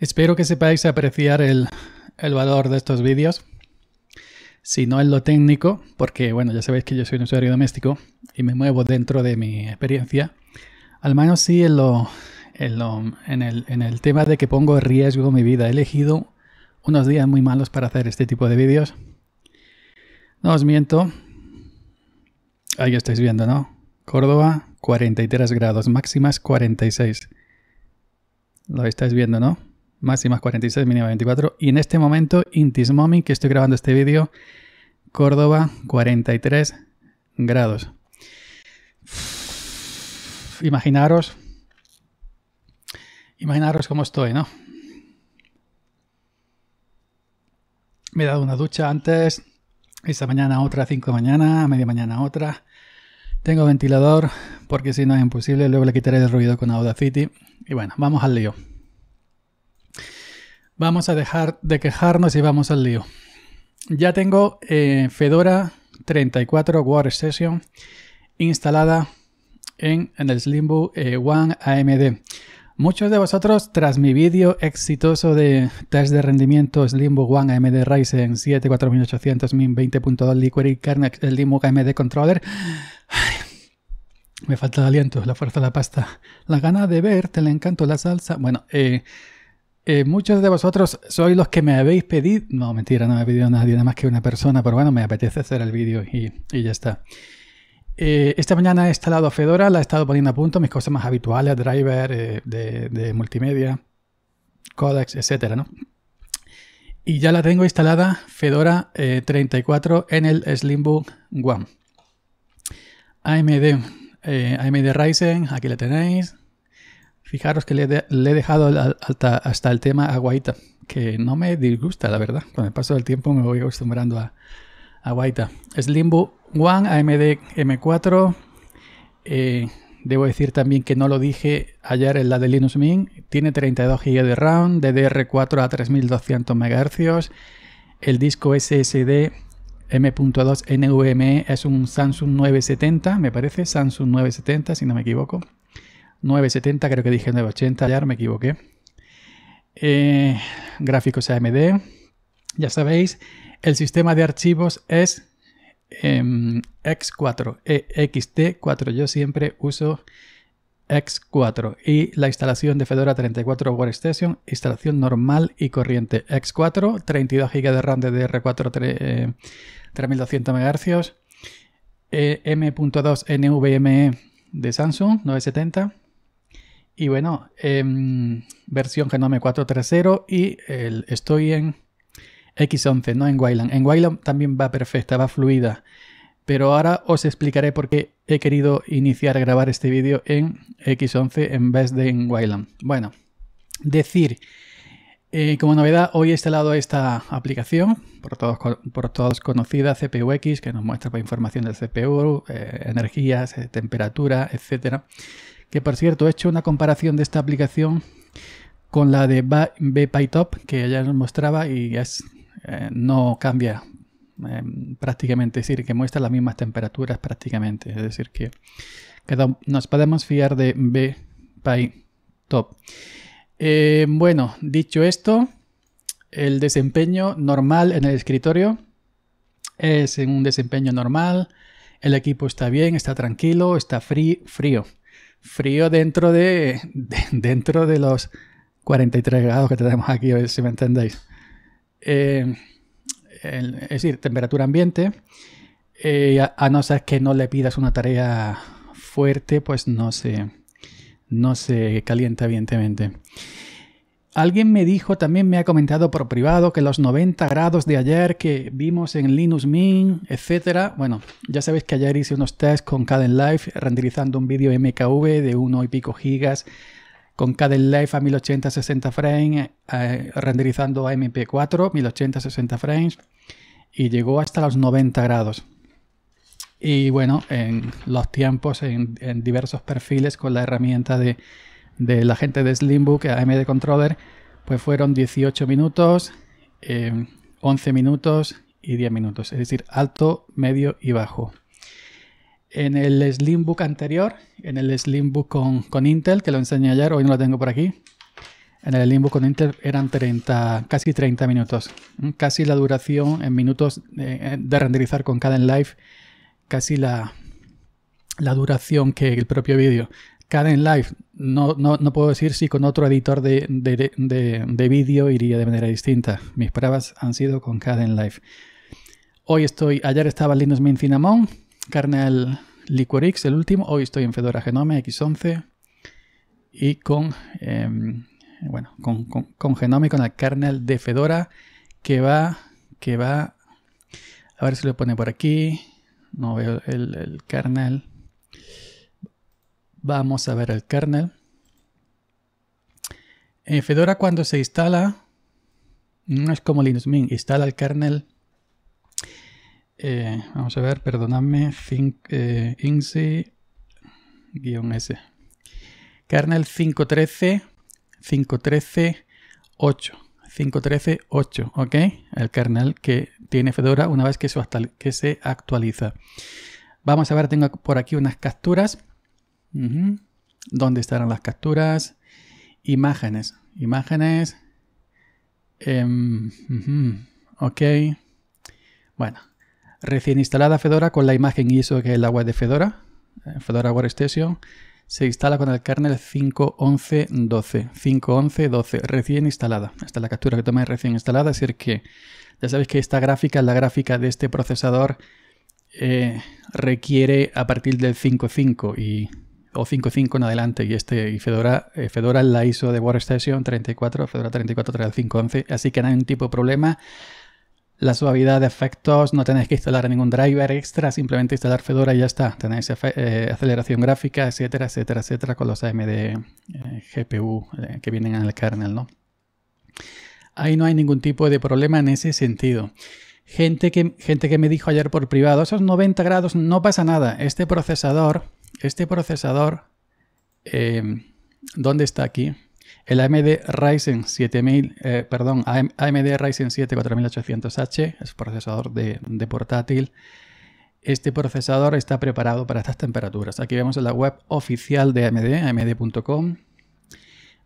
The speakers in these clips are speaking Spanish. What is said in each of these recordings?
Espero que sepáis apreciar el, valor de estos vídeos. Si no en lo técnico, porque bueno, ya sabéis que yo soy un usuario doméstico y me muevo dentro de mi experiencia, al menos sí en, lo, en, lo, en, el, en el tema de que pongo en riesgo mi vida. He elegido unos días muy malos para hacer este tipo de vídeos. No os miento. Ahí estáis viendo, ¿no? Córdoba, 43 grados, máximas 46. Lo estáis viendo, ¿no? máximas 46, mínima 24. Y en este momento, Intis que estoy grabando este vídeo, Córdoba, 43 grados. Imaginaros, imaginaros cómo estoy, ¿no? Me he dado una ducha antes, esta mañana otra, 5 de mañana, media mañana otra. Tengo ventilador porque si no es imposible, luego le quitaré el ruido con Audacity. Y bueno, vamos al lío. Vamos a dejar de quejarnos y vamos al lío. Ya tengo eh, Fedora 34 Session instalada en, el Slimbo eh, One AMD. Muchos de vosotros, tras mi vídeo exitoso de test de rendimiento Slimbo One AMD Ryzen 7 4800 min 20.2 Liquid Kernel Slimbo AMD Controller, me falta el aliento, la fuerza, de la pasta, la gana de verte, le encanto, la salsa. Bueno, eh, eh, muchos de vosotros sois los que me habéis pedido. No, mentira, no me ha pedido nadie, nada más que una persona, pero bueno, me apetece hacer el vídeo y, ya está. Eh, esta mañana he instalado Fedora, la he estado poniendo a punto, mis cosas más habituales, driver eh, de, multimedia, codecs, etcétera, Y ya la tengo instalada Fedora 34 en el Slimbook One. AMD, AMD Ryzen, aquí la tenéis, Fijaros que le, he dejado hasta, el tema aguaita, que no me disgusta, la verdad. Con el paso del tiempo me voy acostumbrando a aguaita. Limbo One AMD M4. Eh, debo decir también que no lo dije ayer en la de Linux Mint. Tiene 32 GB de RAM, DDR4 a 3200 MHz. El disco SSD M.2 NVMe es un Samsung 970, me parece, Samsung 970, si no me equivoco. 970, creo que dije 980, ya me equivoqué. Eh, gráficos AMD, ya sabéis, el sistema de archivos es em, X4, EXT4, yo siempre uso X4 y la instalación de Fedora 34 Workstation, instalación normal y corriente X4, 32 GB de RAM de r 4 3200 MHz, M.2 NVMe de Samsung 970 y bueno, em, versión Genome 430 y estoy en X11, no en Wayland. En Wayland también va perfecta, va fluida. Pero ahora os explicaré por qué he querido iniciar a grabar este vídeo en X11 en vez de en Wayland. Bueno, decir, eh, como novedad, hoy he instalado esta aplicación, por todos, por conocida, CPUX, que nos muestra pues, información del CPU, eh, energías, eh, temperatura, etcétera que por cierto he hecho una comparación de esta aplicación con la de BPyTop que ya nos mostraba y es, eh, no cambia eh, prácticamente, es decir, que muestra las mismas temperaturas prácticamente, es decir, que, nos podemos fiar de BPyTop. Eh, bueno, dicho esto, el desempeño normal en el escritorio es un desempeño normal, el equipo está bien, está tranquilo, está frío. Frío dentro de, dentro de los 43 grados que tenemos aquí hoy, si me entendéis. Eh, es decir, temperatura ambiente. Eh, a, no ser que no le pidas una tarea fuerte, pues no se, no se calienta, evidentemente. Alguien me dijo, también me ha comentado por privado, que los 90 grados de ayer que vimos en Linux Mint, etcétera. Bueno, ya sabéis que ayer hice unos tests con Caden Life, renderizando un vídeo MKV de uno y pico gigas, con Caden Life a 1080 60 frames, eh, renderizando a MP4 1080 60 frames, y llegó hasta los 90 grados. Y bueno, en los tiempos, en diversos perfiles con la herramienta de de la gente de Slimbook AMD Controller, pues fueron 18 minutos, 11 eh, minutos y 10 minutos, es decir, alto, medio y bajo. En el Slimbook anterior, en el Slimbook con, con Intel, que lo enseñé ayer, hoy no lo tengo por aquí, en el Slimbook con Intel eran 30, casi 30 minutos, mm, casi la duración en minutos de, renderizar con Caden Live, casi la, la duración que el propio vídeo. Caden Live no, no, no, puedo decir si con otro editor de, vídeo iría de manera distinta. Mis pruebas han sido con Caden Live. Hoy estoy, ayer estaba Linux Mint Cinnamon, Kernel Liquorix, el último. Hoy estoy en Fedora Genome X11 y con, em, bueno, con, Genome con el kernel de Fedora que va, que va, a ver si lo pone por aquí. No veo el, el kernel. Vamos a ver el kernel. En eh, Fedora cuando se instala, no mm, es como Linux Mint, instala el kernel. Eh, vamos a ver, perdonadme, eh, INSI-S. Kernel 513, 513, 8. 5.13.8, ¿ok? El kernel que tiene Fedora una vez que, se actualiza. Vamos a ver, tengo por aquí unas capturas. ¿Dónde estarán las capturas? Imágenes. Imágenes. Em, ok. Bueno. Recién instalada Fedora con la imagen ISO que es la web de Fedora. Eh, Fedora Workstation. Se instala con el kernel 5.11.12. 5.11.12. Recién instalada. Esta es la captura que tomé recién instalada. Es decir que ya sabéis que esta gráfica la gráfica de este procesador. Eh, requiere a partir del 5.5 y o 5.5 en adelante. Y este Fedora, eh, Fedora la ISO de Workstation 34, Fedora 34, 3.5.11 Así que no hay un tipo de problema. La suavidad de efectos, no tenéis que instalar ningún driver extra, simplemente instalar Fedora y ya está. Tenéis eh, aceleración gráfica, etcétera, etcétera, etcétera, con los AMD eh, GPU que vienen en el kernel, ¿no? Ahí no hay ningún tipo de problema en ese sentido. Gente que, gente que me dijo ayer por privado, esos 90 grados no pasa nada. Este procesador, este procesador, eh, ¿dónde está aquí? El AMD Ryzen 7000, eh, perdón, AMD Ryzen 7 4800H, es procesador de, portátil. Este procesador está preparado para estas temperaturas. Aquí vemos la web oficial de AMD, amd.com.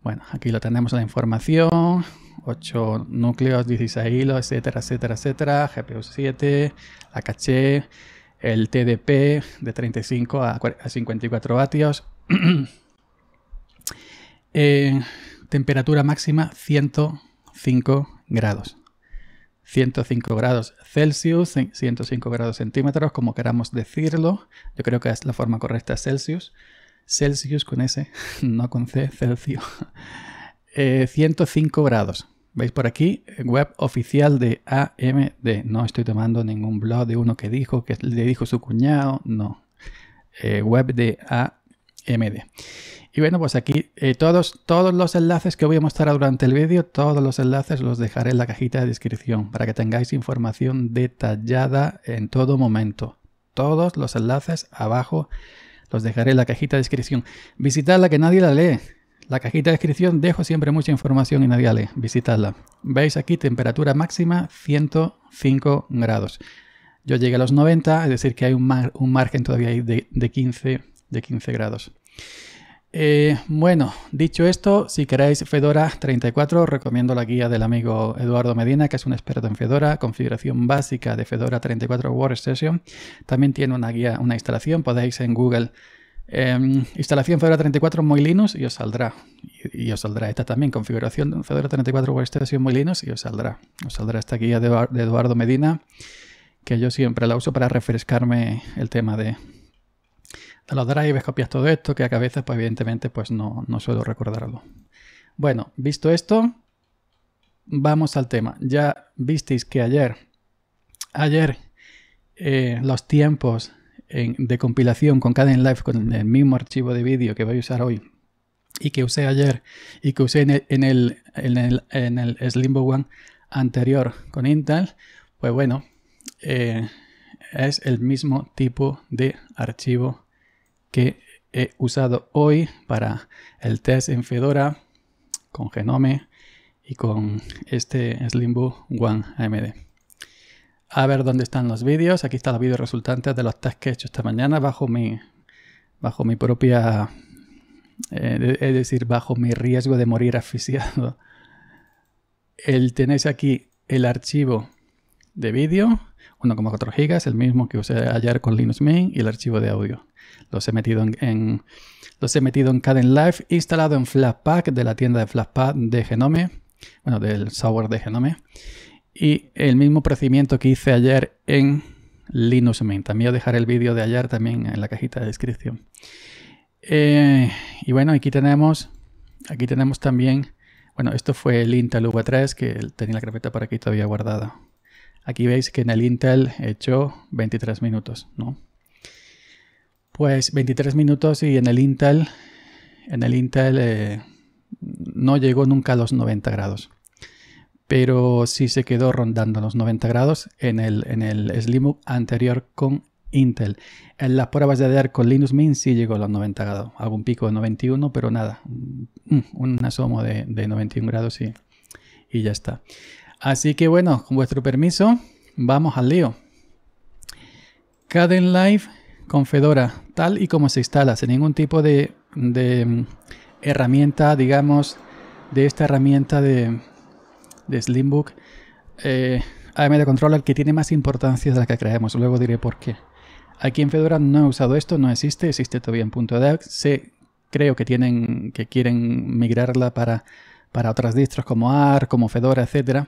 Bueno, aquí lo tenemos la información, 8 núcleos, 16 hilos, etcétera, etcétera, etcétera, GPU 7, la caché, el TDP de 35 a 54 vatios. Eh, temperatura máxima 105 grados. 105 grados Celsius, 105 grados centímetros, como queramos decirlo. Yo creo que es la forma correcta Celsius. Celsius con S, no con C, Celsius. 105 eh, grados. Veis por aquí, web oficial de AMD. No estoy tomando ningún blog de uno que dijo, que le dijo su cuñado, no. Eh, web de AMD. Y bueno, pues aquí eh, todos, todos los enlaces que voy a mostrar durante el vídeo, todos los enlaces los dejaré en la cajita de descripción para que tengáis información detallada en todo momento. Todos los enlaces abajo los dejaré en la cajita de descripción. Visitadla que nadie la lee. La cajita de descripción dejo siempre mucha información en Adiale, visitadla. Veis aquí temperatura máxima 105 grados. Yo llegué a los 90, es decir que hay un, margen todavía ahí de, 15, de 15 grados. Eh, bueno, dicho esto, si queréis Fedora 34, recomiendo la guía del amigo Eduardo Medina, que es un experto en Fedora, configuración básica de Fedora 34 Workstation. También tiene una guía, una instalación, podéis en Google Em, instalación Fedora 34 muy Linux y os saldrá. Y, os saldrá esta también. Configuración Fedora 34 Workstation muy Linux y os saldrá. Os saldrá esta guía de, Eduardo Medina, que yo siempre la uso para refrescarme el tema de, de los drives, copias todo esto, que a cabeza, pues evidentemente, pues no, no suelo recordarlo. Bueno, visto esto, vamos al tema. Ya visteis que ayer, ayer eh, los tiempos de compilación con Cadence Live, con el mismo archivo de vídeo que voy a usar hoy y que usé ayer y que usé en el, en el, en el, Slimbo One anterior con Intel, pues bueno, eh, es el mismo tipo de archivo que he usado hoy para el test en Fedora con Genome y con este Slimbo One AMD a ver dónde están los vídeos. Aquí están los vídeos resultantes de los tests que he hecho esta mañana bajo mi, bajo mi propia, eh, es decir, bajo mi riesgo de morir asfixiado. El, tenéis aquí el archivo de vídeo, 1,4 gigas, el mismo que usé ayer con Linux Mint y el archivo de audio. Los he metido en, en los he metido en Caden Live, instalado en Flashpack, de la tienda de Flatpak de Genome, bueno, del software de Genome. Y el mismo procedimiento que hice ayer en Linux Mint. También a dejar el vídeo de ayer también en la cajita de descripción. Eh, y bueno, aquí tenemos, aquí tenemos también, bueno, esto fue el Intel V3 que tenía la carpeta por aquí todavía guardada. Aquí veis que en el Intel he hecho 23 minutos, ¿no? Pues 23 minutos y en el Intel, en el Intel eh, no llegó nunca a los 90 grados pero sí se quedó rondando los 90 grados en el, en el anterior con Intel. En las pruebas de ADR con Linux Mint sí llegó a los 90 grados, algún pico de 91, pero nada, mm, mm, un asomo de, 91 grados y, y ya está. Así que bueno, con vuestro permiso, vamos al lío. Caden Live con Fedora, tal y como se instala, sin ningún tipo de mm, herramienta, digamos, de esta herramienta de, de Slimbook, eh, AMD Controller que tiene más importancia de la que creemos. Luego diré por qué. Aquí en Fedora no he usado esto, no existe, existe todavía en .dex. creo que tienen, que quieren migrarla para, para otras distros como AR, como Fedora, etc.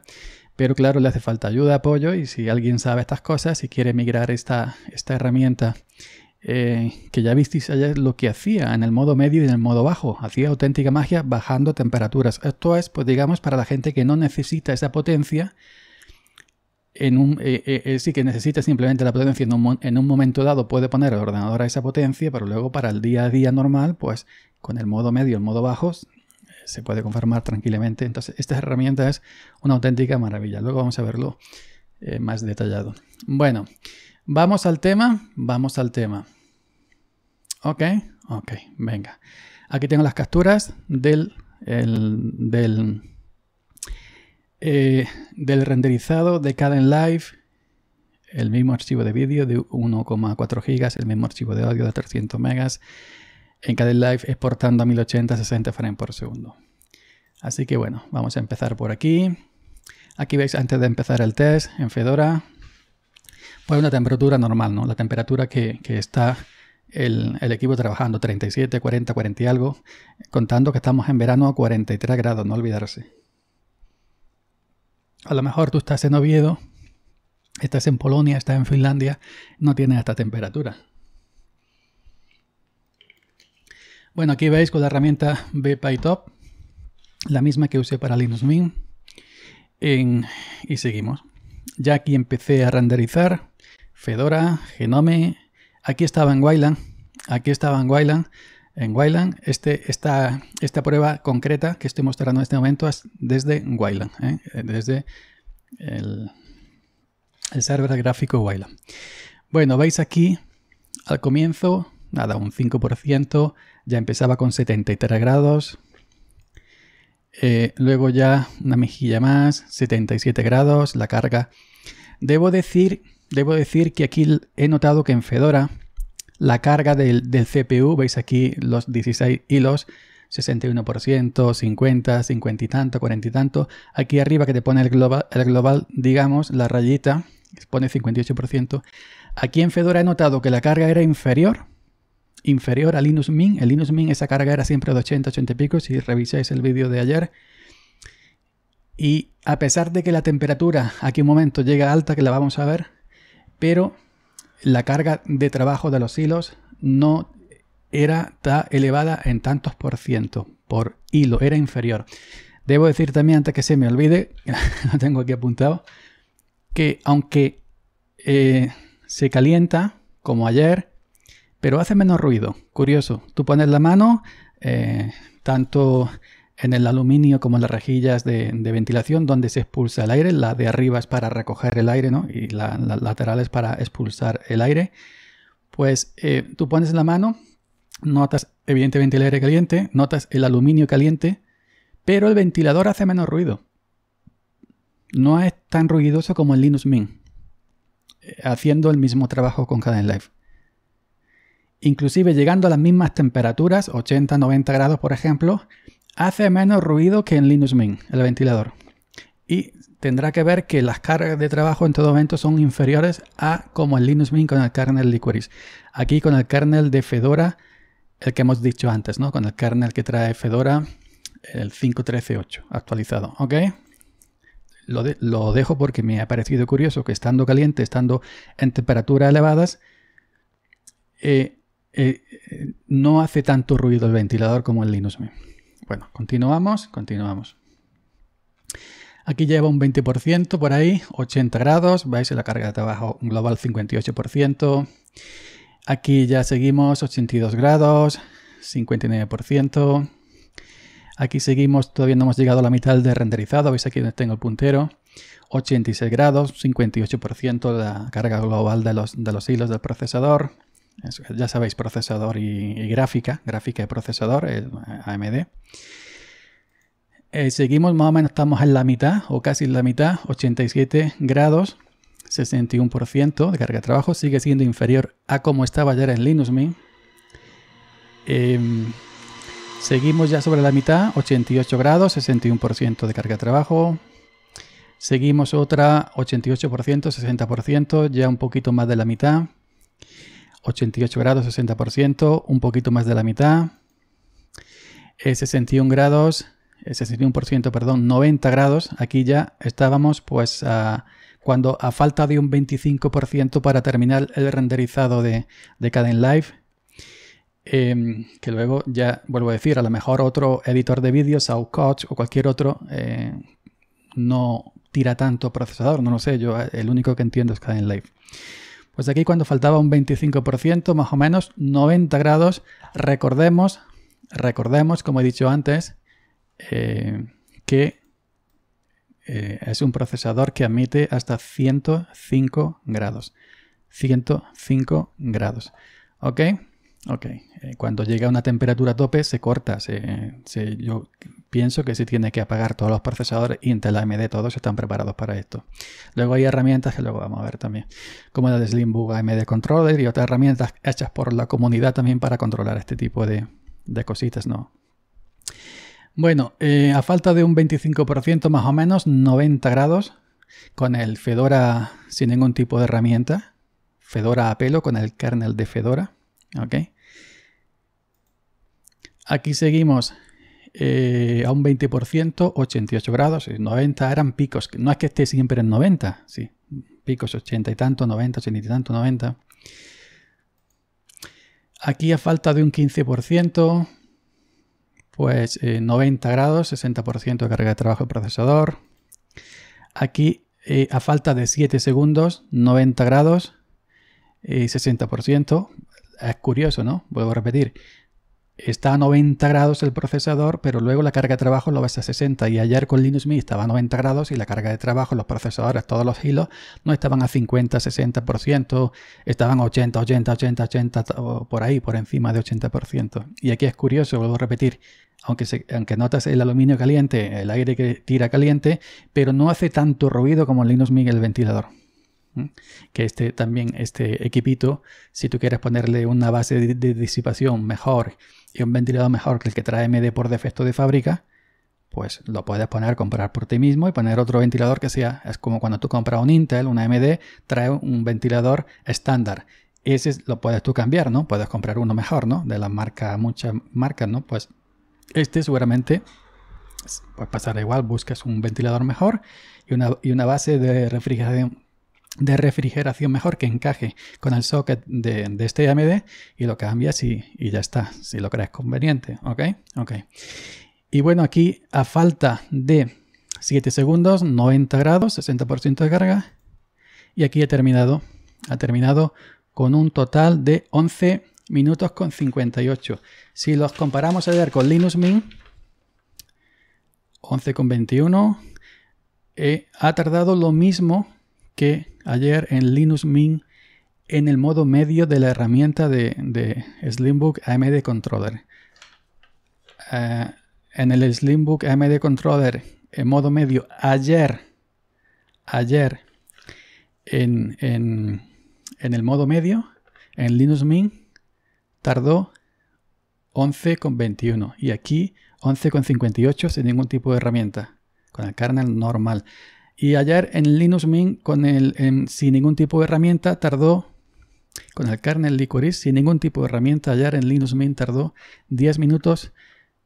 Pero claro, le hace falta ayuda, apoyo y si alguien sabe estas cosas y quiere migrar esta, esta herramienta eh, que ya visteis ayer lo que hacía en el modo medio y en el modo bajo. Hacía auténtica magia bajando temperaturas. Esto es, pues digamos, para la gente que no necesita esa potencia. En un, eh, eh, sí que necesita simplemente la potencia en un, momento dado puede poner el ordenador a esa potencia, pero luego para el día a día normal, pues con el modo medio y el modo bajo se puede conformar tranquilamente. Entonces, esta herramienta es una auténtica maravilla. Luego vamos a verlo más detallado. Bueno, Vamos al tema, vamos al tema. Ok, ok, venga. Aquí tengo las capturas del, del, eh, del renderizado de Caden Live, el mismo archivo de vídeo de 1,4 gigas, el mismo archivo de audio de 300 megas en Caden Live exportando a 1080 60 frames por segundo. Así que bueno, vamos a empezar por aquí. Aquí veis antes de empezar el test en Fedora, pues una temperatura normal, ¿no? La temperatura que, está el, equipo trabajando, 37, 40, 40 y algo, contando que estamos en verano a 43 grados, no olvidarse. A lo mejor tú estás en Oviedo, estás en Polonia, estás en Finlandia, no tienes esta temperatura. Bueno, aquí veis con la herramienta BPyTop, la misma que usé para Linux Mint, y seguimos. Ya aquí empecé a renderizar Fedora, Genome. Aquí estaba en Wayland. Aquí estaba en Wayland. En Wayland, este, esta, esta prueba concreta que estoy mostrando en este momento es desde Wayland, ¿eh? Eh, desde el, server gráfico Wayland. Bueno, veis aquí al comienzo, nada, un 5%, ya empezaba con 73 grados, eh, luego ya una mejilla más, 77 grados, la carga. Debo decir Debo decir que aquí he notado que en Fedora la carga del, CPU, veis aquí los 16 hilos, 61%, 50, 50 y tanto, 40 y tanto. Aquí arriba que te pone el global, el global digamos, la rayita, pone 58%. Aquí en Fedora he notado que la carga era inferior, inferior a Linux Mint. El Linux Mint esa carga era siempre de 80, 80 y pico, si revisáis el vídeo de ayer. Y a pesar de que la temperatura aquí un momento llega alta, que la vamos a ver, pero la carga de trabajo de los hilos no era tan elevada en tantos por ciento por hilo, era inferior. Debo decir también, antes que se me olvide, lo tengo aquí apuntado, que aunque eh, se calienta, como ayer, pero hace menos ruido. Curioso, tú pones la mano, eh, tanto en el aluminio como en las rejillas de, ventilación donde se expulsa el aire. La de arriba es para recoger el aire ¿no? y la, lateral es para expulsar el aire. Pues eh, tú pones la mano, notas evidentemente el aire caliente, notas el aluminio caliente, pero el ventilador hace menos ruido. No es tan ruidoso como el Linux Mint, eh, haciendo el mismo trabajo con cada Live inclusive llegando a las mismas temperaturas, 80-90 grados por ejemplo, hace menos ruido que en Linux Mint, el ventilador. Y tendrá que ver que las cargas de trabajo en todo momento son inferiores a como en Linux Mint con el kernel Liquoris. Aquí con el kernel de Fedora, el que hemos dicho antes, ¿no? Con el kernel que trae Fedora, el 5.13.8 actualizado, ¿ok? Lo, dejo porque me ha parecido curioso que estando caliente, estando en temperaturas elevadas, eh, eh, eh, no hace tanto ruido el ventilador como en Linux Mint. Bueno, continuamos, continuamos. Aquí lleva un 20% por ahí, 80 grados, veis la carga de trabajo global 58%. Aquí ya seguimos 82 grados, 59%. Aquí seguimos, todavía no hemos llegado a la mitad de renderizado, veis aquí donde tengo el puntero. 86 grados, 58% la carga global de los, de los hilos del procesador ya sabéis, procesador y, gráfica, gráfica y procesador, AMD. Eh, seguimos más o menos, estamos en la mitad o casi en la mitad, 87 grados, 61% de carga de trabajo, sigue siendo inferior a como estaba ayer en Linux Mint. Em, seguimos ya sobre la mitad, 88 grados, 61% de carga de trabajo. Seguimos otra, 88%, 60%, ya un poquito más de la mitad. 88 grados, 60%, un poquito más de la mitad. 61 grados, 61%, perdón, 90 grados. Aquí ya estábamos pues cuando a falta de un 25% para terminar el renderizado de, de Live. Em, que luego ya vuelvo a decir, a lo mejor otro editor de vídeos, coach o cualquier otro, eh, no tira tanto procesador, no lo sé, yo eh, el único que entiendo es Caden Live. Pues aquí cuando faltaba un 25%, más o menos 90 grados, recordemos, recordemos, como he dicho antes, eh, que eh, es un procesador que admite hasta 105 grados. 105 grados. ¿Ok? Ok, eh, cuando llega a una temperatura tope se corta. yo pienso que se tiene que apagar todos los procesadores Intel, AMD, todos están preparados para esto. Luego hay herramientas que luego vamos a ver también, como la de Slimbook AMD Controller y otras herramientas hechas por la comunidad también para controlar este tipo de, cositas, ¿no? Bueno, eh, a falta de un 25% más o menos, 90 grados, con el Fedora sin ningún tipo de herramienta, Fedora a pelo con el kernel de Fedora, ¿ok? Aquí seguimos eh, a un 20%, 88 grados, 90 eh, eran picos. No es que esté siempre en 90, sí, picos 80 y tanto, 90, 80 y tanto, 90. Aquí a falta de un 15%, pues 90 eh, grados, 60% de carga de trabajo del procesador. Aquí a falta de 7 segundos, 90 grados, y 60%. Es curioso, ¿no? Vuelvo a repetir está a 90 grados el procesador, pero luego la carga de trabajo lo vas a 60. Y ayer con Linux Mint estaba a 90 grados y la carga de trabajo, los procesadores, todos los hilos, no estaban a 50, 60%, estaban a 80, 80, 80, 80, por ahí, por encima de 80%. Y aquí es curioso, vuelvo a repetir, aunque, aunque notas el aluminio caliente, el aire que tira caliente, pero no hace tanto ruido como en Linux Mint el ventilador que este también este equipito si tú quieres ponerle una base de disipación mejor y un ventilador mejor que el que trae MD por defecto de fábrica, pues lo puedes poner, comprar por ti mismo y poner otro ventilador que sea. Es como cuando tú compras un Intel, una MD, trae un ventilador estándar. Ese lo puedes tú cambiar, ¿no? Puedes comprar uno mejor, ¿no? De la marca muchas marcas, ¿no? Pues este seguramente pues pasará igual, buscas un ventilador mejor y una, y una base de refrigeración, de refrigeración mejor que encaje con el socket de, este AMD y lo cambias y, y, ya está, si lo crees conveniente, ¿ok? Ok. Y bueno, aquí a falta de 7 segundos, 90 grados, 60% de carga y aquí he terminado, ha terminado con un total de 11 minutos con 58. Si los comparamos a ver con Linux Mint, 11 con 21, eh, ha tardado lo mismo que ayer en Linux Mint en el modo medio de la herramienta de, Slimbook AMD Controller. Eh, en el Slimbook AMD Controller en modo medio ayer, ayer en, en, en el modo medio, en Linux Mint, tardó 11,21 y aquí 11,58 sin ningún tipo de herramienta, con el kernel normal. Y ayer en Linux Mint, con el, sin ningún tipo de herramienta, tardó, con el kernel licorice, sin ningún tipo de herramienta, ayer en Linux Mint tardó 10 minutos,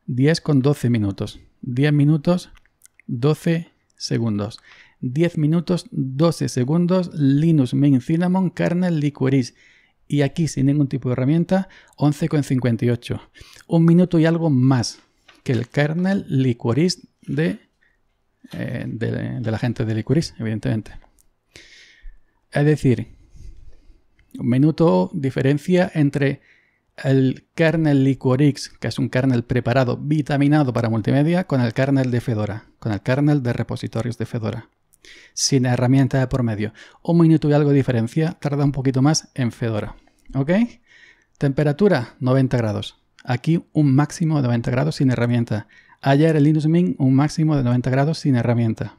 10 con 12 minutos. 10 minutos, 12 segundos. 10 minutos, 12 segundos, Linux Mint Cinnamon Kernel Licorice. Y aquí, sin ningún tipo de herramienta, 11,58. Un minuto y algo más que el kernel licorice de eh, de, la gente de Liquorix, evidentemente. Es decir, un minuto diferencia entre el kernel Liquorix, que es un kernel preparado, vitaminado para multimedia, con el kernel de Fedora, con el kernel de repositorios de Fedora, sin herramienta de por medio. Un minuto y algo de diferencia, tarda un poquito más en Fedora. ¿Ok? Temperatura, 90 grados. Aquí un máximo de 90 grados sin herramienta. Ayer el Linux Mint un máximo de 90 grados sin herramienta.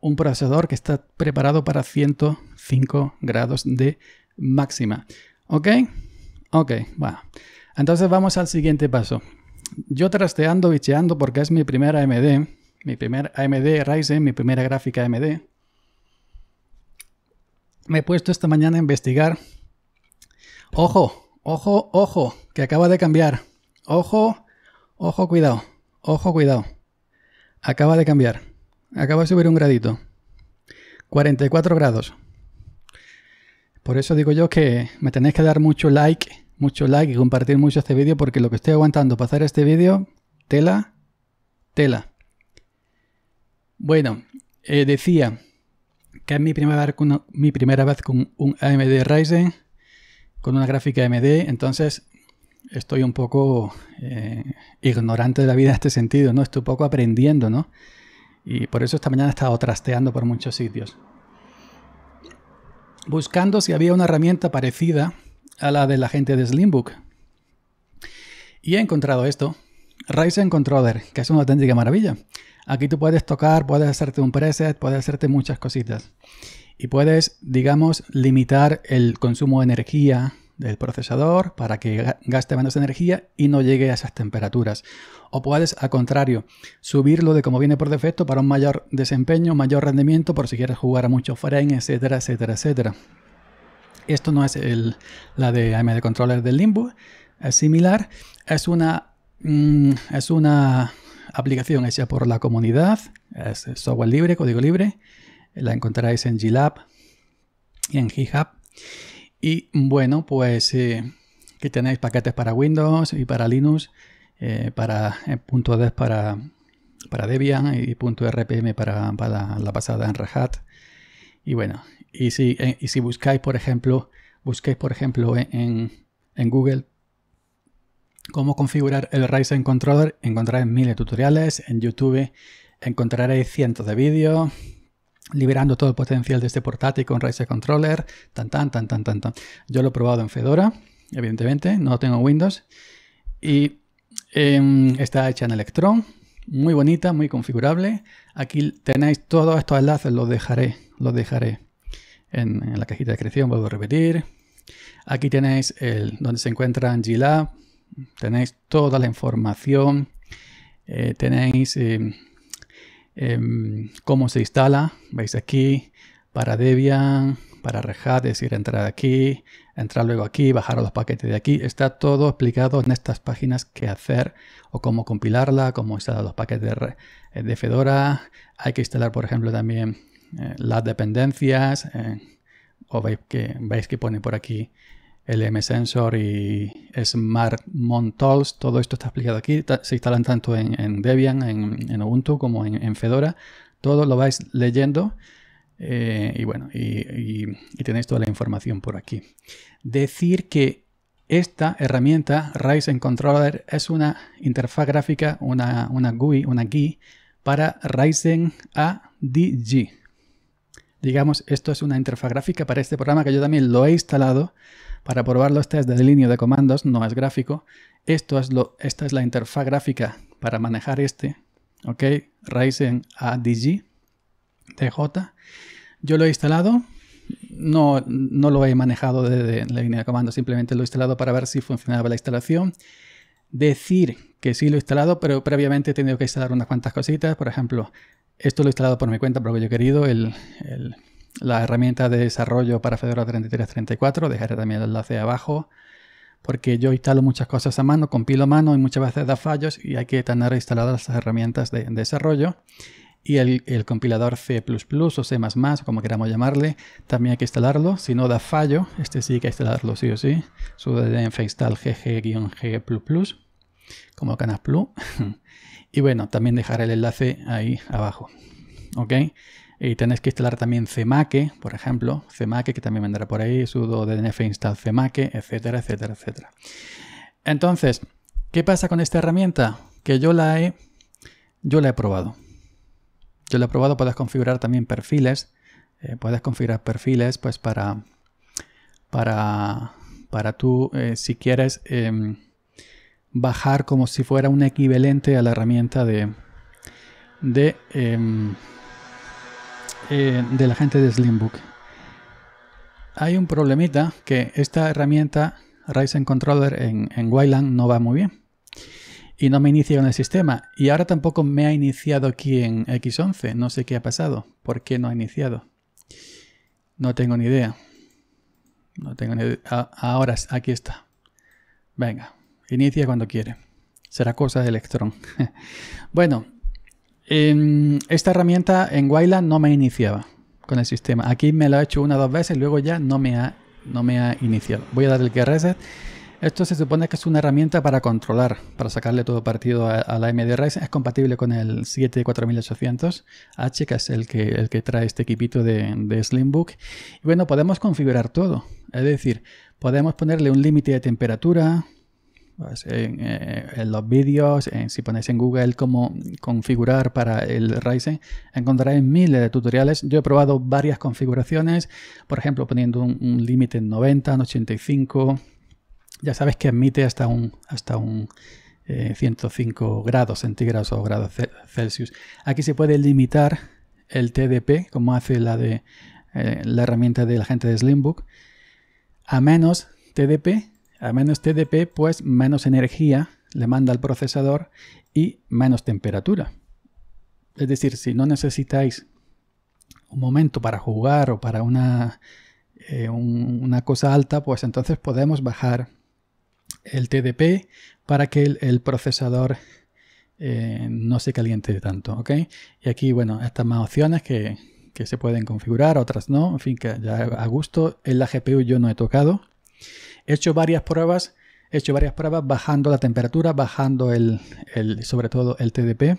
Un procesador que está preparado para 105 grados de máxima. ¿Ok? Ok, bueno. Entonces vamos al siguiente paso. Yo trasteando, bicheando, porque es mi primera AMD, mi primer AMD Ryzen, mi primera gráfica AMD, me he puesto esta mañana a investigar. Ojo, ojo, ojo, que acaba de cambiar. Ojo, ojo, cuidado. Ojo, cuidado. Acaba de cambiar. Acaba de subir un gradito. 44 grados. Por eso digo yo que me tenéis que dar mucho like, mucho like y compartir mucho este vídeo porque lo que estoy aguantando para hacer este vídeo, tela, tela. Bueno, eh, decía que es mi primera, mi primera vez con un AMD Ryzen, con una gráfica AMD, entonces estoy un poco eh, ignorante de la vida en este sentido, ¿no? Estoy un poco aprendiendo, ¿no? Y por eso esta mañana he estado trasteando por muchos sitios. Buscando si había una herramienta parecida a la de la gente de Slimbook. Y he encontrado esto, Ryzen Controller, que es una auténtica maravilla. Aquí tú puedes tocar, puedes hacerte un preset, puedes hacerte muchas cositas. Y puedes, digamos, limitar el consumo de energía, del procesador para que gaste menos energía y no llegue a esas temperaturas. O puedes, al contrario, subirlo de como viene por defecto para un mayor desempeño, mayor rendimiento, por si quieres jugar a mucho frame, etcétera, etcétera, etcétera. Esto no es la de AMD Controller del Limbo, es similar, es una, mm, es una aplicación hecha por la comunidad, es software libre, código libre, la encontraréis en GLab y en GitHub. Y bueno, pues eh, aquí tenéis paquetes para Windows y para Linux, eh, para eh, .des para, para Debian y .rpm para, la pasada en Red Hat. Y bueno, y si, eh, buscáis, por ejemplo, busquéis, por ejemplo, en, en Google cómo configurar el Ryzen Controller, encontraréis miles de tutoriales en YouTube, encontraréis cientos de vídeos, liberando todo el potencial de este portátil con Razer Controller, tan tan tan tan tan Yo lo he probado en Fedora, evidentemente, no tengo Windows, y em, está hecha en Electron, muy bonita, muy configurable. Aquí tenéis todos estos enlaces, los dejaré, los dejaré en, la cajita de descripción, vuelvo a repetir. Aquí tenéis el, donde se encuentra GLab, tenéis toda la información, eh, tenéis... Em, Em, cómo se instala. Veis aquí, para Debian, para Hat, es decir, entrar aquí, entrar luego aquí, bajar los paquetes de aquí. Está todo explicado en estas páginas qué hacer o cómo compilarla, cómo instalar los paquetes de, eh, Fedora. Hay que instalar, por ejemplo, también eh, las dependencias. Eh, o veis que, veis que pone por aquí m Sensor y Smart todo esto está explicado aquí, se instalan tanto en, Debian, en, Ubuntu como en, Fedora, todo lo vais leyendo eh, y bueno, y, tenéis toda la información por aquí. Decir que esta herramienta, Ryzen Controller, es una interfaz gráfica, una, una GUI, una GUI para Ryzen ADG. Digamos, esto es una interfaz gráfica para este programa que yo también lo he instalado para probarlo este es de línea de comandos, no es gráfico. Esto es lo, esta es la interfaz gráfica para manejar este, ¿ok? Ryzen ADG TJ. Yo lo he instalado, no, no lo he manejado desde la línea de comandos, simplemente lo he instalado para ver si funcionaba la instalación. Decir que sí lo he instalado, pero previamente he tenido que instalar unas cuantas cositas, por ejemplo, esto lo he instalado por mi cuenta porque yo he querido el la herramienta de desarrollo para Fedora 33-34, dejaré también el enlace abajo, porque yo instalo muchas cosas a mano, compilo a mano y muchas veces da fallos y hay que tener instaladas las herramientas de, desarrollo. Y el, compilador C++ o C++, o como queramos llamarle, también hay que instalarlo. Si no da fallo, este sí hay que instalarlo sí o sí. Sudo dnf install gg-g++, como canas plus. y bueno, también dejaré el enlace ahí abajo. ¿Ok? Y tenés que instalar también CMake, por ejemplo, CMake que también vendrá por ahí, sudo dnf install CMake, etcétera, etcétera, etcétera. Entonces, ¿qué pasa con esta herramienta? Que yo la he, yo la he probado. Yo la he probado, puedes configurar también perfiles, eh, puedes configurar perfiles pues para, para, para tú, eh, si quieres, em, bajar como si fuera un equivalente a la herramienta de, de em, eh, de la gente de Slimbook. Hay un problemita que esta herramienta Ryzen Controller en, en Wayland no va muy bien. Y no me inicia en el sistema. Y ahora tampoco me ha iniciado aquí en X11. No sé qué ha pasado. ¿Por qué no ha iniciado? No tengo ni idea. No tengo ni idea. Ahora aquí está. Venga, inicia cuando quiere. Será cosa de Electron. bueno, Em, esta herramienta en Wayland no me iniciaba con el sistema. Aquí me lo ha hecho una o dos veces, y luego ya no me ha, no me ha iniciado. Voy a darle el que reset. Esto se supone que es una herramienta para controlar, para sacarle todo partido a, la AMD Es compatible con el 74800H, que es el que, el que trae este equipito de, de Slimbook. Y bueno, podemos configurar todo. Es decir, podemos ponerle un límite de temperatura, pues, eh, en, los vídeos, si ponéis en Google cómo configurar para el Ryzen, encontraréis miles de tutoriales. Yo he probado varias configuraciones, por ejemplo, poniendo un, límite en 90, en 85. Ya sabes que emite hasta un, hasta un 105 eh, grados centígrados o grados Celsius. Aquí se puede limitar el TDP, como hace la, de, eh, la herramienta de la gente de Slimbook, a menos TDP a menos TDP, pues menos energía le manda al procesador y menos temperatura. Es decir, si no necesitáis un momento para jugar o para una, eh, una cosa alta, pues entonces podemos bajar el TDP para que el, procesador eh, no se caliente tanto. Y aquí, bueno, estas más opciones que, que se pueden configurar, otras no, en fin, que ya a gusto. En la GPU yo no he tocado. He hecho varias pruebas, he hecho varias pruebas bajando la temperatura, bajando el, sobre todo el TDP.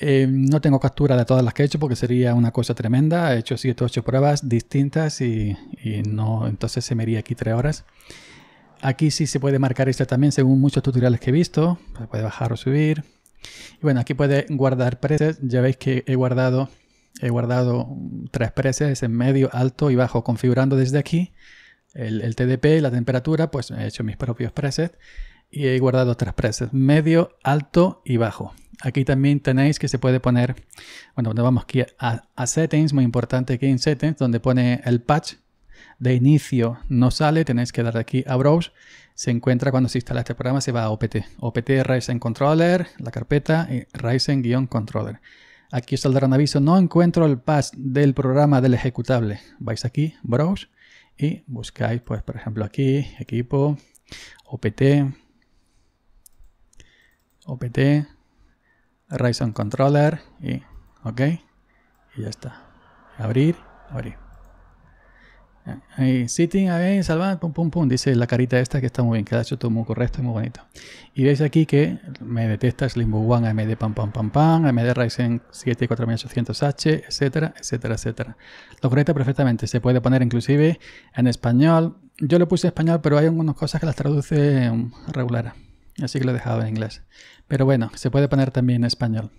Eh, no tengo captura de todas las que he hecho porque sería una cosa tremenda. He hecho 7 o 8 pruebas distintas y, no, entonces se me iría aquí 3 horas. Aquí sí se puede marcar esto también según muchos tutoriales que he visto. puede bajar o subir. Y bueno, aquí puede guardar presets. Ya veis que he guardado, he guardado tres en medio, alto y bajo configurando desde aquí el, TDP, la temperatura, pues he hecho mis propios presets y he guardado tres presets, medio, alto y bajo. Aquí también tenéis que se puede poner, bueno, vamos aquí a, settings, muy importante aquí en settings, donde pone el patch de inicio no sale, tenéis que dar aquí a Browse. Se encuentra cuando se instala este programa, se va a OPT. OPT Ryzen Controller, la carpeta Ryzen-Controller. Aquí os saldrá un aviso, no encuentro el patch del programa del ejecutable. Vais aquí, Browse, y buscáis, pues, por ejemplo, aquí, equipo, OPT, OPT, Ryzen Controller y OK. Y ya está. Abrir, abrir. Ahí, sitting again, salvar, pum, pum, pum. Dice la carita esta que está muy bien, que hecho todo muy correcto y muy bonito. Y veis aquí que me detesta Slimbo One, AMD Pam Pam Pam Pam, AMD Ryzen 7 4800H, etcétera, etcétera, etcétera. Lo correcta perfectamente. Se puede poner inclusive en español. Yo lo puse en español, pero hay algunas cosas que las traduce regular. Así que lo he dejado en inglés. Pero bueno, se puede poner también en español.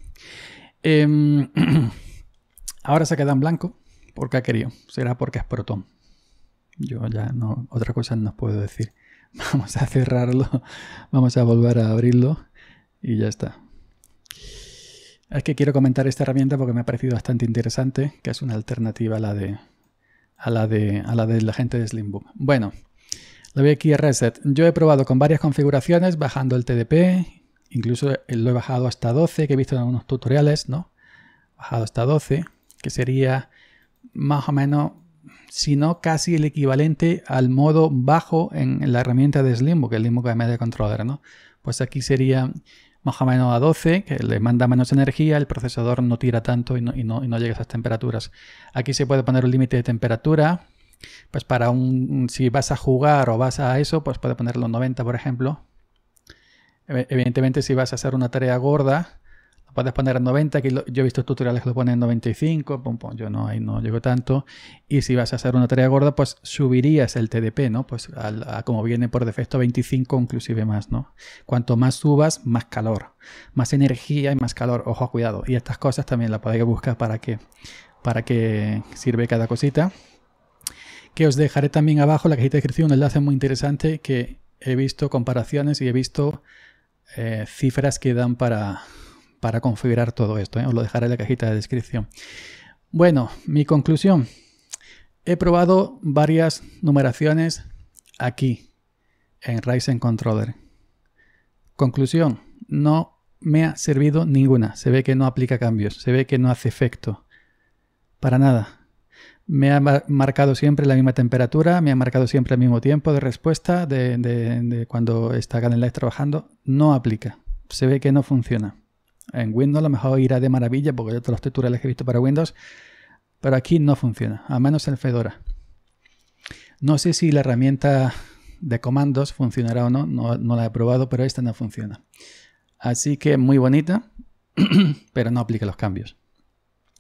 Em, ahora se queda en blanco porque ha querido. Será porque es Proton yo ya no, otra cosa no puedo decir. Vamos a cerrarlo, vamos a volver a abrirlo y ya está. Es que quiero comentar esta herramienta porque me ha parecido bastante interesante, que es una alternativa a la de a la de a la de la gente de Slimbook. Bueno, lo voy aquí a reset. Yo he probado con varias configuraciones bajando el TDP, incluso lo he bajado hasta 12, que he visto en algunos tutoriales, ¿no? Bajado hasta 12, que sería más o menos sino casi el equivalente al modo bajo en la herramienta de Slimbook, el Slimbook Media Controller, Pues aquí sería más o menos a 12, que le manda menos energía, el procesador no tira tanto y no, llega a esas temperaturas. Aquí se puede poner un límite de temperatura, pues para un, si vas a jugar o vas a eso, pues puede ponerlo 90, por ejemplo. Evidentemente, si vas a hacer una tarea gorda, puedes poner a 90, que yo he visto tutoriales que lo ponen en 95, yo no, ahí no llego tanto. Y si vas a hacer una tarea gorda, pues subirías el TDP, ¿no? Pues como viene por defecto 25, inclusive más, ¿no? Cuanto más subas, más calor, más energía y más calor, ojo, cuidado. Y estas cosas también las podéis buscar para que para qué sirve cada cosita. Que os dejaré también abajo en la cajita de descripción un enlace muy interesante que he visto comparaciones y he visto eh, cifras que dan para para configurar todo esto. ¿eh? Os lo dejaré en la cajita de descripción. Bueno, mi conclusión. He probado varias numeraciones aquí, en Ryzen Controller. Conclusión, no me ha servido ninguna. Se ve que no aplica cambios, se ve que no hace efecto. Para nada. Me ha marcado siempre la misma temperatura, me ha marcado siempre el mismo tiempo de respuesta de, cuando está Live trabajando. No aplica. Se ve que no funciona. En Windows a lo mejor irá de maravilla porque yo todos los tutoriales he visto para Windows, pero aquí no funciona, a menos en Fedora. No sé si la herramienta de comandos funcionará o no, no, la he probado, pero esta no funciona. Así que muy bonita, pero no aplica los cambios.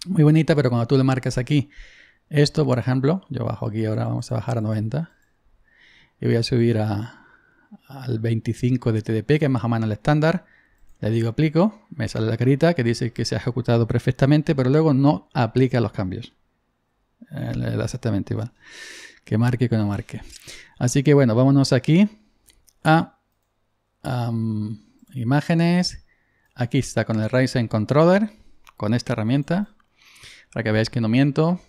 Muy bonita, pero cuando tú le marcas aquí, esto por ejemplo, yo bajo aquí ahora, vamos a bajar a 90 y voy a subir al 25 de TDP, que es más o menos el estándar. Le digo aplico, me sale la carita que dice que se ha ejecutado perfectamente, pero luego no aplica los cambios. Eh, le da exactamente igual. Que marque que no marque. Así que bueno, vámonos aquí a imágenes. Aquí está con el Ryzen Controller, con esta herramienta, para que veáis que no miento.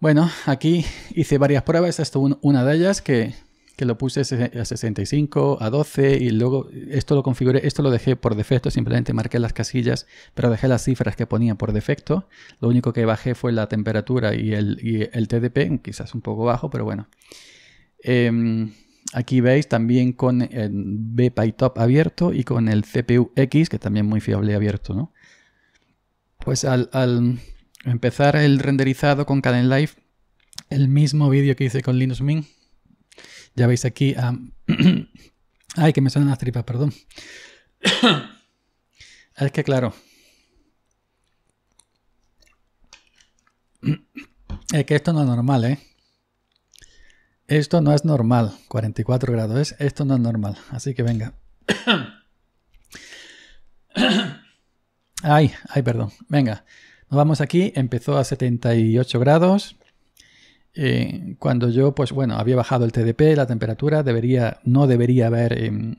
Bueno, aquí hice varias pruebas, esta es una de ellas que que lo puse a 65, a 12 y luego esto lo configuré, esto lo dejé por defecto, simplemente marqué las casillas, pero dejé las cifras que ponía por defecto. Lo único que bajé fue la temperatura y el, TDP, quizás un poco bajo, pero bueno. Em, aquí veis también con el BPyTop abierto y con el CPU X, que también muy fiable abierto, ¿no? Pues al, al empezar el renderizado con Live, el mismo vídeo que hice con Linux Mint, ya veis aquí Ay, que me suenan las tripas, perdón. es que claro. Es que esto no es normal, ¿eh? Esto no es normal. 44 grados, Esto no es normal. Así que venga. Ay, ay, perdón. Venga. Nos vamos aquí. Empezó a 78 grados. Eh, cuando yo, pues bueno, había bajado el TDP, la temperatura, debería, no debería haber, em,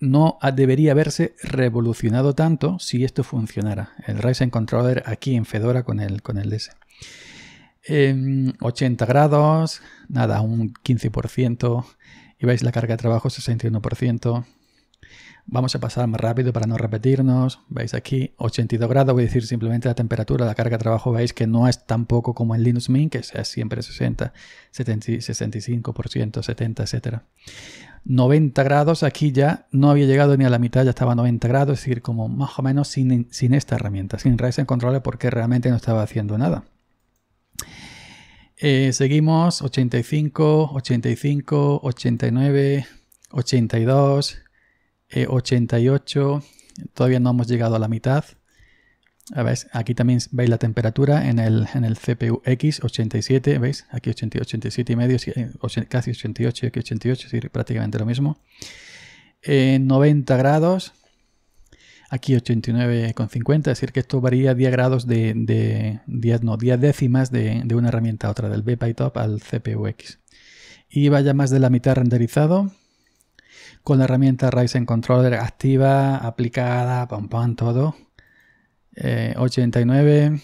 no debería haberse revolucionado tanto si esto funcionara. El Ryzen Controller aquí en Fedora con el, con el DS. 80 em, grados, nada, un 15%, y veis la carga de trabajo 61%, Vamos a pasar más rápido para no repetirnos. Veis aquí 82 grados, voy a decir simplemente la temperatura, la carga de trabajo, veis que no es tan poco como en Linux Mint, que sea siempre 60, 70, 65%, 70, etc. 90 grados, aquí ya no había llegado ni a la mitad, ya estaba 90 grados, es decir, como más o menos sin, esta herramienta, sin Ryzen Controller porque realmente no estaba haciendo nada. Eh, seguimos 85, 85, 89, 82, 88, eh, todavía no hemos llegado a la mitad. A ver, aquí también veis la temperatura en el, en CPU X 87, ¿veis? Aquí 88, y medio, eh, casi 88 88, prácticamente lo mismo. 90 eh, grados, aquí 89,50, es decir que esto varía 10 grados de, de 10, no, 10 décimas de, de, una herramienta a otra, del top al CPU X. Y vaya más de la mitad renderizado, con la herramienta Ryzen Controller activa, aplicada, pam pam, todo. 89. Eh,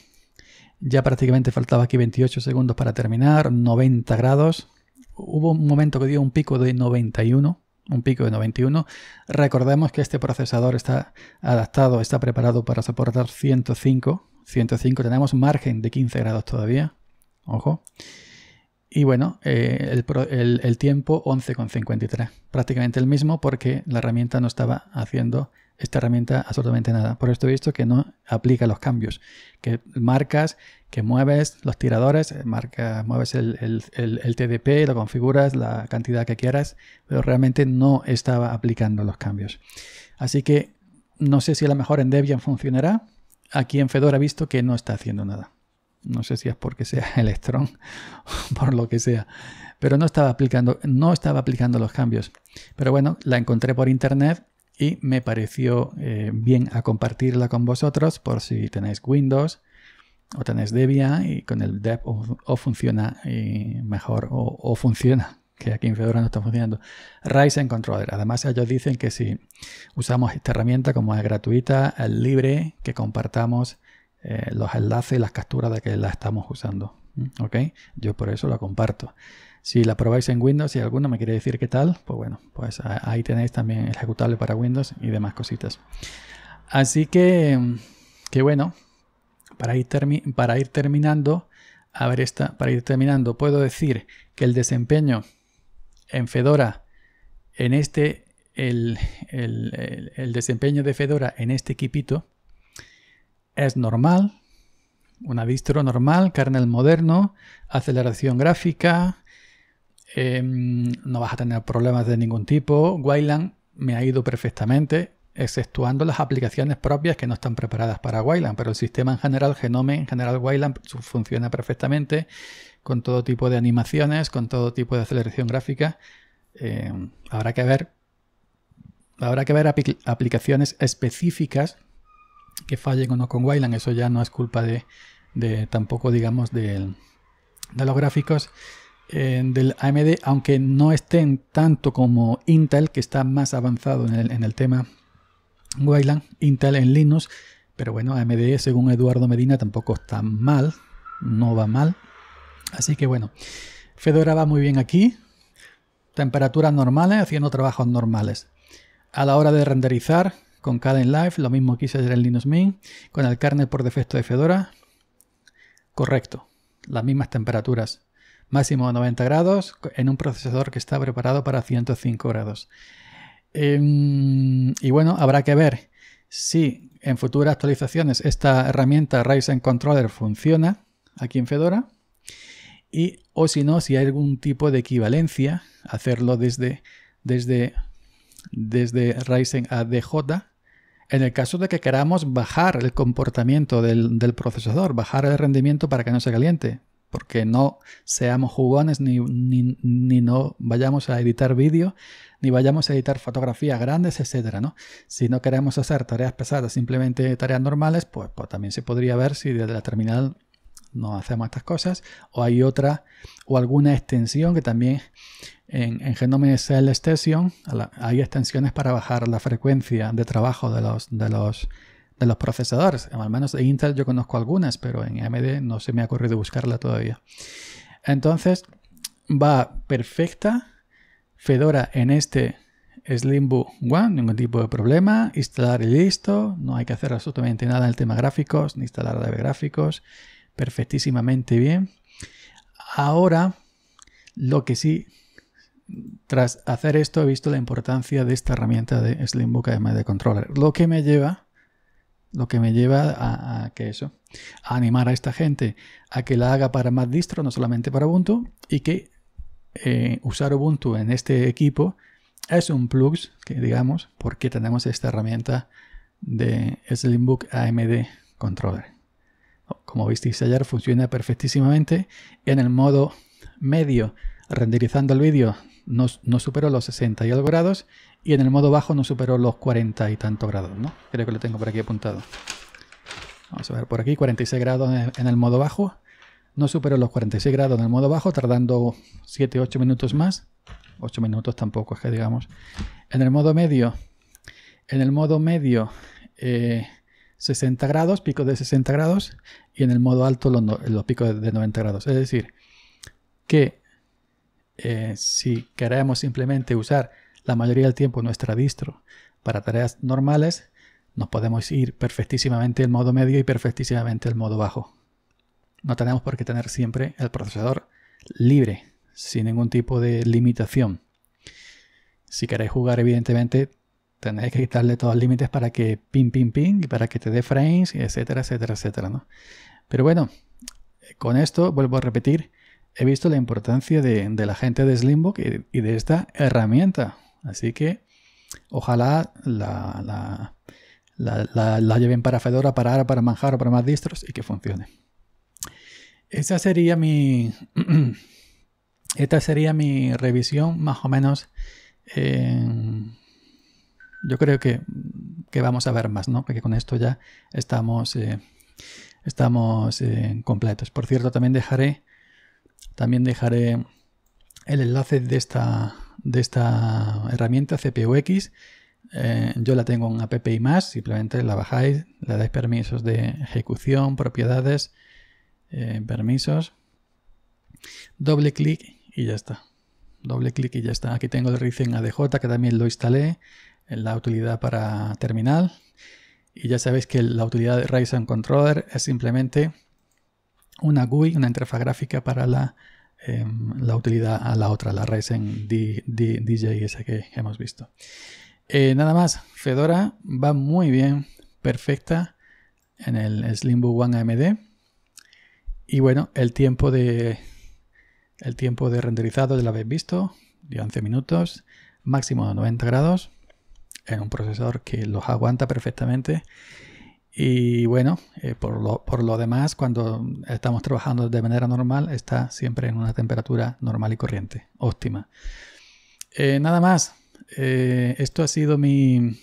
ya prácticamente faltaba aquí 28 segundos para terminar. 90 grados. Hubo un momento que dio un pico de 91. Un pico de 91. Recordemos que este procesador está adaptado, está preparado para soportar 105. 105. Tenemos margen de 15 grados todavía. Ojo. Y bueno, eh, el, tiempo 11,53. Prácticamente el mismo porque la herramienta no estaba haciendo esta herramienta absolutamente nada. Por esto he visto que no aplica los cambios. Que marcas, que mueves los tiradores, eh, marcas, mueves el, el TDP, lo configuras, la cantidad que quieras, pero realmente no estaba aplicando los cambios. Así que no sé si a lo mejor en Debian funcionará. Aquí en Fedora he visto que no está haciendo nada. No sé si es porque sea Electron por lo que sea. Pero no estaba aplicando, no estaba aplicando los cambios. Pero bueno, la encontré por internet y me pareció eh, bien a compartirla con vosotros por si tenéis Windows o tenéis Debian y con el Dev o, funciona eh, mejor o, o, funciona que aquí en Fedora no está funcionando. Ryzen Controller. Además ellos dicen que si usamos esta herramienta como es gratuita, es libre, que compartamos eh, los enlaces las capturas de que la estamos usando. ¿Mm? ¿Ok? Yo por eso la comparto. Si la probáis en Windows y alguno me quiere decir qué tal, pues bueno, pues ahí tenéis también ejecutable para Windows y demás cositas. Así que, que bueno, para ir, terminando, a ver esta, para ir terminando, puedo decir que el desempeño en Fedora, en este, el, el, el desempeño de Fedora en este equipito, es normal, una distro normal, kernel moderno, aceleración gráfica, em, no vas a tener problemas de ningún tipo. Wayland me ha ido perfectamente, exceptuando las aplicaciones propias que no están preparadas para Wayland, pero el sistema en general, Genome en general Wayland, funciona perfectamente con todo tipo de animaciones, con todo tipo de aceleración gráfica. Em, habrá que ver, habrá que ver aplicaciones específicas que fallen o no con Wayland, eso ya no es culpa de, tampoco, digamos, de, los gráficos eh, del AMD, aunque no estén tanto como Intel, que está más avanzado en el, en el tema Wayland, Intel en Linux, pero bueno, AMD, según Eduardo Medina, tampoco está mal, no va mal. Así que bueno, Fedora va muy bien aquí, temperaturas normales, haciendo trabajos normales. A la hora de renderizar, con en Live, lo mismo quise hacer en Linux Mint. Con el kernel por defecto de Fedora. Correcto. Las mismas temperaturas. Máximo 90 grados en un procesador que está preparado para 105 grados. Em, y bueno, habrá que ver si en futuras actualizaciones esta herramienta Ryzen Controller funciona aquí en Fedora. Y o si no, si hay algún tipo de equivalencia, hacerlo desde, desde, desde Ryzen ADJ en el caso de que queramos bajar el comportamiento del, procesador, bajar el rendimiento para que no se caliente, porque no seamos jugones ni, ni, no vayamos a editar vídeo, ni vayamos a editar fotografías grandes, etc. ¿no? Si no queremos hacer tareas pesadas, simplemente tareas normales, pues, pues también se podría ver si desde la terminal no hacemos estas cosas, o hay otra, o alguna extensión que también en, en Genome Cell Extension hay extensiones para bajar la frecuencia de trabajo de los, procesadores. Al menos de Intel yo conozco algunas, pero en AMD no se me ha ocurrido buscarla todavía. Entonces, va perfecta Fedora en este Slimbook One, ningún tipo de problema, instalar y listo, no hay que hacer absolutamente nada en el tema gráficos, ni instalar de gráficos, perfectísimamente bien. Ahora, lo que sí tras hacer esto he visto la importancia de esta herramienta de Slimbook AMD Controller. Lo que me lleva, lo que me lleva a, que eso, animar a esta gente a que la haga para más distro, no solamente para Ubuntu, y que eh, usar Ubuntu en este equipo es un plus, digamos, porque tenemos esta herramienta de Slimbook AMD Controller. Como visteis ayer, funciona perfectísimamente en el modo medio renderizando el vídeo no, superó los 60 y algo grados y en el modo bajo no superó los 40 y tanto grados, ¿no? Creo que lo tengo por aquí apuntado. Vamos a ver, por aquí 46 grados en el modo bajo. No superó los 46 grados en el modo bajo, tardando 7-8 minutos más. 8 minutos tampoco es que digamos. En el modo medio, en el modo medio 60 eh, grados, pico de 60 grados, y en el modo alto los, los picos de 90 grados. Es decir, que eh, si queremos simplemente usar la mayoría del tiempo nuestra distro para tareas normales, nos podemos ir perfectísimamente el modo medio y perfectísimamente el modo bajo. No tenemos por qué tener siempre el procesador libre, sin ningún tipo de limitación. Si queréis jugar, evidentemente, tenéis que quitarle todos los límites para que ping, ping, ping, para que te dé frames, etcétera, etcétera, etcétera. ¿no? Pero bueno, con esto vuelvo a repetir, he visto la importancia de, la gente de Slimbook y, de esta herramienta. Así que ojalá la, lleven para Fedora, para Ara, para Manjaro, para más distros y que funcione. Esa sería mi. esta sería mi revisión, más o menos. yo creo que, vamos a ver más, ¿no? Porque con esto ya estamos, eh, estamos eh, completos. Por cierto, también dejaré también dejaré el enlace de esta, de esta herramienta CPUX. Eh, yo la tengo en app y más, simplemente la bajáis, le dais permisos de ejecución, propiedades, eh, permisos, doble clic y ya está. Doble clic y ya está. Aquí tengo el Ryzen ADJ que también lo instalé en la utilidad para terminal. Y ya sabéis que la utilidad de Ryzen Controller es simplemente una GUI, una interfaz gráfica para la, em, utilidad a la otra, la Ryzen D, esa que hemos visto. Eh, nada más, Fedora va muy bien, perfecta en el Slimbook One AMD. Y bueno, el tiempo de el tiempo de renderizado ya lo habéis visto, de 11 minutos, máximo de 90 grados, en un procesador que los aguanta perfectamente y bueno, eh, por, lo, demás, cuando estamos trabajando de manera normal, está siempre en una temperatura normal y corriente, óptima. Eh, nada más, eh, esto ha sido mi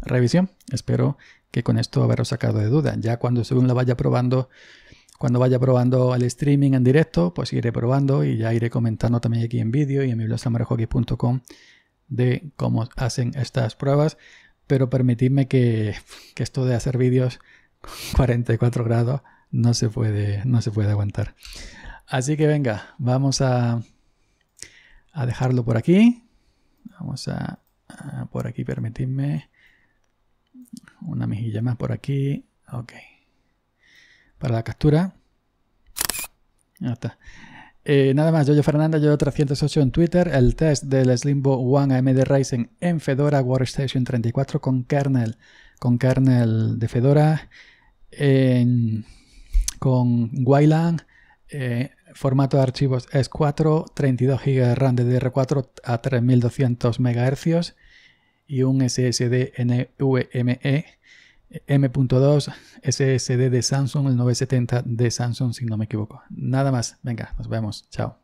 revisión. Espero que con esto haberos sacado de duda. Ya cuando según lo vaya probando, cuando vaya probando el streaming en directo, pues iré probando y ya iré comentando también aquí en vídeo y en mi blog de cómo hacen estas pruebas pero permitidme que, esto de hacer vídeos 44 grados no se puede, no se puede aguantar. Así que venga, vamos a, dejarlo por aquí. Vamos a, por aquí, permitidme. Una mejilla más por aquí. Ok. Para la captura. Ya está. Eh, nada más, yo, yo Fernando, yo 308 en Twitter, el test del Slimbo One AMD Ryzen en Fedora Workstation 34 con kernel, con kernel de Fedora, con Wayland, eh, formato de archivos s 4, 32 GB de RAM de DR4 a 3200 MHz y un SSD NVMe M.2 SSD de Samsung, el 970 de Samsung, si no me equivoco. Nada más. Venga, nos vemos. Chao.